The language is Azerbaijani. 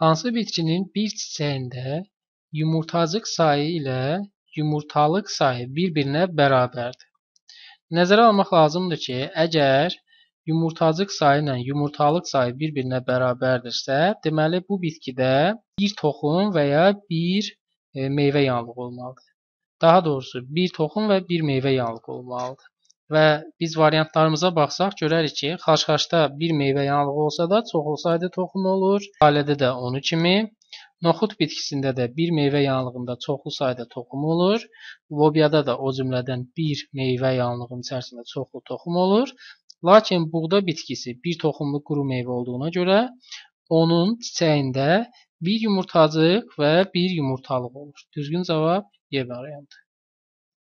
Hansı bitkinin bir çiçəyində yumurtacıq sayı ilə yumurtalıq sayı bir-birinə bərabərdir? Nəzərə almaq lazımdır ki, əgər yumurtacıq sayı ilə yumurtalıq sayı bir-birinə bərabərdirsə, deməli bu bitkidə bir toxum və ya bir e, meyvə yanlığı olmalıdır. Daha doğrusu bir toxum və bir meyvə yanlığı olmalıdır və biz variantlarımıza baxsaq görərik ki, xaşxaşda bir meyvə yanlığı olsa da çoxlu sayda toxum olur. Lalədə də 12 min. Noxud bitkisində də bir meyvə yanlığında çoxlu sayda toxum olur. Lobiyada da o cümlədən bir meyvə yanlığının içərisində çoxlu toxum olur. Lakin buğda bitkisi bir toxumlu quru meyvə olduğuna görə onun çiçəyində bir yumurtacıq və bir yumurtalıq olur. Düzgün cavab Y variantı.